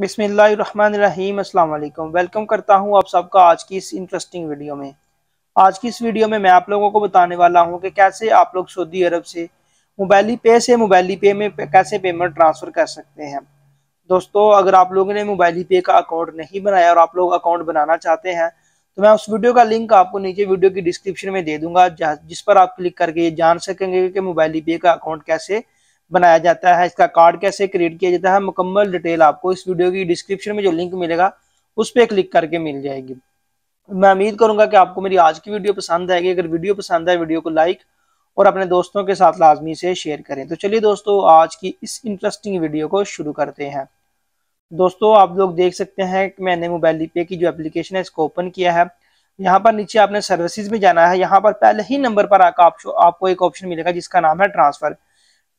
बिसमीम वेलकम करता हूं आप सबका आज की इस इंटरेस्टिंग वीडियो में आज की इस वीडियो में मैं आप लोगों को बताने वाला हूं कि कैसे आप लोग सऊदी अरब से मोबाइली पे से मोबाइली पे में कैसे पेमेंट ट्रांसफ़र कर सकते हैं दोस्तों अगर आप लोगों ने मोबाइली पे का अकाउंट नहीं बनाया और आप लोग अकाउंट बनाना चाहते हैं तो मैं उस वीडियो का लिंक आपको नीचे वीडियो की डिस्क्रिप्शन में दे दूंगा जिस पर आप क्लिक करके जान सकेंगे कि मोबाइली पे का अकाउंट कैसे बनाया जाता है इसका कार्ड कैसे क्रिएट किया जाता है मुकम्मल डिटेल आपको इस वीडियो की डिस्क्रिप्शन में जो लिंक मिलेगा उस पर क्लिक करके मिल जाएगी मैं उम्मीद करूंगा कि आपको मेरी आज की वीडियो पसंद आएगी अगर वीडियो पसंद आए वीडियो को लाइक और अपने दोस्तों के साथ लाजमी से शेयर करें तो चलिए दोस्तों आज की इस इंटरेस्टिंग वीडियो को शुरू करते हैं दोस्तों आप लोग देख सकते हैं कि मैंने मोबाइल पे की जो एप्लीकेशन है इसको ओपन किया है यहाँ पर नीचे आपने सर्विसेज में जाना है यहाँ पर पहले ही नंबर पर आपको एक ऑप्शन मिलेगा जिसका नाम है transfer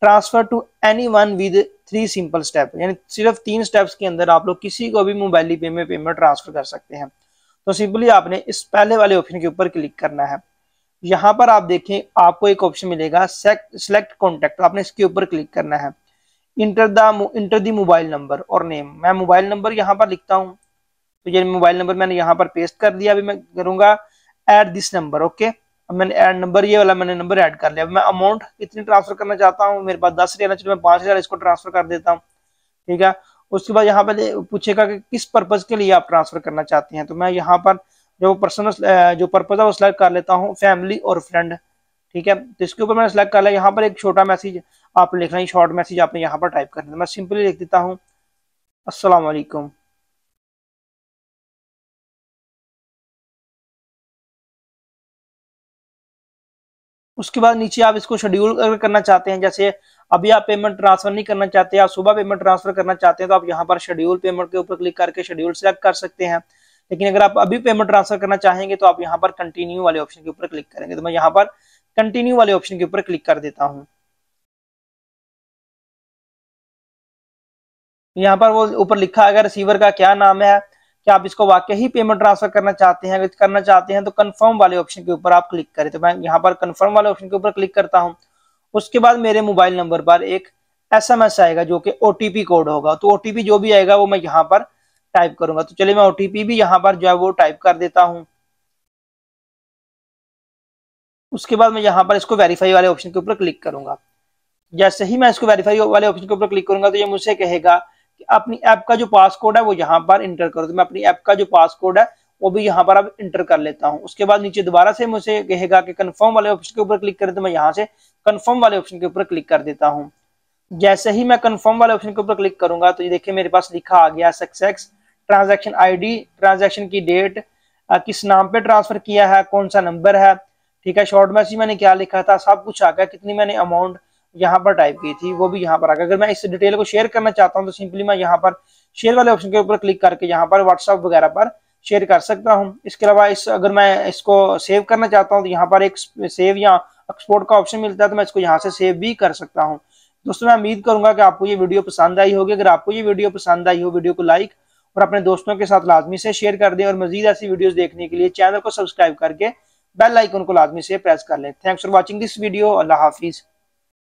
transfer to anyone with three simple step यानी सिर्फ तीन स्टेप्स के अंदर आप लोग किसी को भी मोबाइल पे में पेमेंट ट्रांसफर कर सकते हैं तो सिंपली आपने इस पहले वाले ऑप्शन के ऊपर क्लिक करना है यहाँ पर आप देखें आपको एक ऑप्शन मिलेगा सेलेक्ट कॉन्टेक्ट तो आपने इसके ऊपर क्लिक करना है enter the enter the mobile number और नेम मैं मोबाइल नंबर यहाँ पर लिखता हूँ तो ये मोबाइल नंबर मैंने यहाँ पर पेस्ट कर दिया अभी मैं करूँगा एट दिस नंबर ओके अब मैंने ऐड नंबर ये वाला मैंने नंबर ऐड कर लिया मैं अमाउंट कितनी ट्रांसफर करना चाहता हूँ मेरे पास दस रियाल मैं पांच हज़ार इसको ट्रांसफर कर देता हूँ ठीक है उसके बाद यहाँ पर पूछेगा कि किस पर्पज़ के लिए आप ट्रांसफर करना चाहते हैं तो मैं यहाँ पर जो पर्सनल जो पर्पज़ है वो सिलेक्ट कर लेता हूँ फैमिली और फ्रेंड ठीक है तो इसके ऊपर मैंने सेलेक्ट कर लिया यहाँ पर एक छोटा मैसेज आप लिखना है शॉर्ट मैसेज आपने यहाँ पर टाइप करना है मैं सिंपली लिख देता हूँ असलकम उसके बाद नीचे आप इसको शेड्यूल अगर करना चाहते हैं जैसे अभी आप पेमेंट ट्रांसफर नहीं करना चाहते आप सुबह पेमेंट ट्रांसफर करना चाहते हैं तो आप यहाँ पर शेड्यूल पेमेंट के ऊपर क्लिक करके शेड्यूल सेलेक्ट कर सकते हैं लेकिन अगर आप अभी पेमेंट ट्रांसफर करना चाहेंगे तो आप यहाँ पर कंटिन्यू वाले ऑप्शन के ऊपर क्लिक करेंगे तो मैं यहाँ पर कंटिन्यू वाले ऑप्शन के ऊपर क्लिक कर देता हूँ यहाँ पर वो ऊपर लिखा है रिसीवर का क्या नाम है कि आप इसको वाकई ही पेमेंट ट्रांसफर करना चाहते हैं अगर करना चाहते हैं तो कंफर्म वाले ऑप्शन के ऊपर आप क्लिक करें तो मैं यहाँ पर कंफर्म वाले ऑप्शन के ऊपर क्लिक करता हूँ उसके बाद मेरे मोबाइल नंबर पर एक एस आएगा जो कि ओ कोड होगा तो ओ जो भी आएगा वो मैं यहाँ पर टाइप करूंगा तो चलिए मैं ओ भी यहाँ पर जो है वो टाइप कर देता हूँ उसके बाद मैं यहाँ पर इसको वेरीफाई वाले ऑप्शन के ऊपर क्लिक करूंगा जैसे ही मैं इसको वेरीफाई वाले ऑप्शन के ऊपर क्लिक करूंगा तो ये मुझसे कहेगा अपनी ऐप का जो पासकोड है वो यहाँ पर इंटर कर दो मैं अपनी ऐप का जो पासकोड है वो भी यहाँ पर अब इंटर कर लेता हूँ उसके बाद नीचे दोबारा से मुझे कहेगा कि कन्फर्म वाले ऑप्शन के ऊपर क्लिक करें तो मैं यहाँ से कन्फर्म वाले ऑप्शन के ऊपर क्लिक कर देता हूँ जैसे ही मैं कन्फर्म वाले ऑप्शन के ऊपर क्लिक करूंगा तो ये देखिए मेरे पास लिखा आ गया सक्सेस ट्रांजेक्शन आईडी ट्रांजैक्शन की डेट किस नाम पे ट्रांसफर किया है कौन सा नंबर है ठीक है शॉर्ट मैसेज मैंने क्या लिखा था सब कुछ आ गया कितनी मैंने अमाउंट यहाँ पर टाइप की थी वो भी यहाँ पर आ गया अगर मैं इस डिटेल को शेयर करना चाहता हूँ तो सिंपली मैं यहाँ पर शेयर वाले ऑप्शन के ऊपर क्लिक करके यहाँ पर व्हाट्सअप वगैरह पर शेयर कर सकता हूँ इसके अलावा इस अगर मैं इसको सेव करना चाहता हूँ तो यहाँ पर एक सेव या एक्सपोर्ट का ऑप्शन मिलता है तो मैं इसको यहाँ से सेव भी कर सकता हूँ दोस्तों मैं उम्मीद करूंगा कि आपको ये वीडियो पसंद आई होगी अगर आपको ये वीडियो पसंद आई हो वीडियो को लाइक और अपने दोस्तों के साथ लाजमी से शेयर कर दें और मजीद ऐसी वीडियोस देखने के लिए चैनल को सब्सक्राइब करके बेल आइकन को लाजमी से प्रेस कर लें thanks for watching this video अल्लाह हाफिज़